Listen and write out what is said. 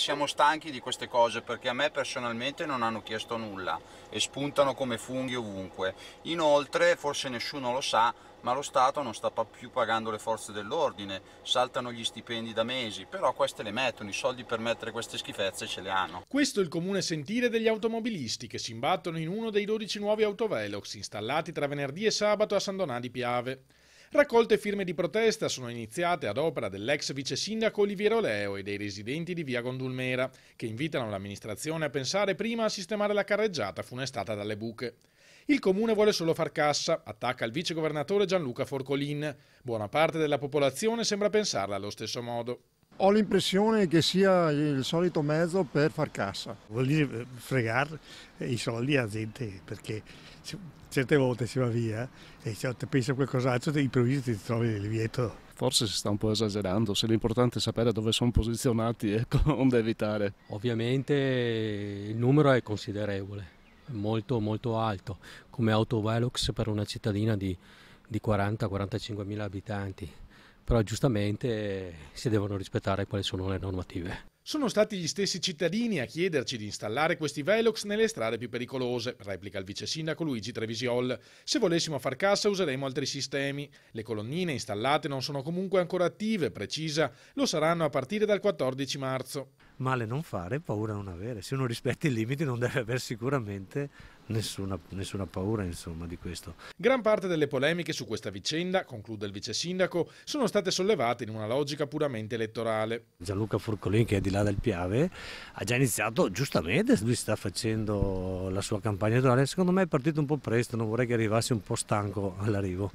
Siamo stanchi di queste cose perché a me personalmente non hanno chiesto nulla e spuntano come funghi ovunque. Inoltre, forse nessuno lo sa, ma lo Stato non sta più pagando le forze dell'ordine, saltano gli stipendi da mesi, però queste le mettono, i soldi per mettere queste schifezze ce le hanno. Questo è il comune sentire degli automobilisti che si imbattono in uno dei 12 nuovi autovelox installati tra venerdì e sabato a San Donà di Piave. Raccolte firme di protesta sono iniziate ad opera dell'ex vice sindaco Oliviero Leo e dei residenti di via Gondulmera, che invitano l'amministrazione a pensare prima a sistemare la carreggiata funestata dalle buche. Il comune vuole solo far cassa, attacca il vice governatore Gianluca Forcolin. Buona parte della popolazione sembra pensarla allo stesso modo. Ho l'impressione che sia il solito mezzo per far cassa. Vuol dire eh, fregare eh, i soldi a gente perché certe volte si va via e cioè, pensi a qualcos'altro e improvviso ti trovi nel lieto. Forse si sta un po' esagerando, se l'importante è sapere dove sono posizionati e come evitare. Ovviamente il numero è considerevole, molto molto alto, come Autovelox per una cittadina di, di 40-45 mila abitanti però giustamente si devono rispettare quali sono le normative. Sono stati gli stessi cittadini a chiederci di installare questi velox nelle strade più pericolose, replica il vice sindaco Luigi Trevisiol. Se volessimo far cassa useremo altri sistemi. Le colonnine installate non sono comunque ancora attive, precisa, lo saranno a partire dal 14 marzo male non fare, paura non avere. Se uno rispetta i limiti non deve avere sicuramente nessuna, nessuna paura insomma, di questo. Gran parte delle polemiche su questa vicenda, conclude il vice sindaco, sono state sollevate in una logica puramente elettorale. Gianluca Furcolin che è di là del Piave ha già iniziato, giustamente, lui sta facendo la sua campagna elettorale, secondo me è partito un po' presto, non vorrei che arrivasse un po' stanco all'arrivo.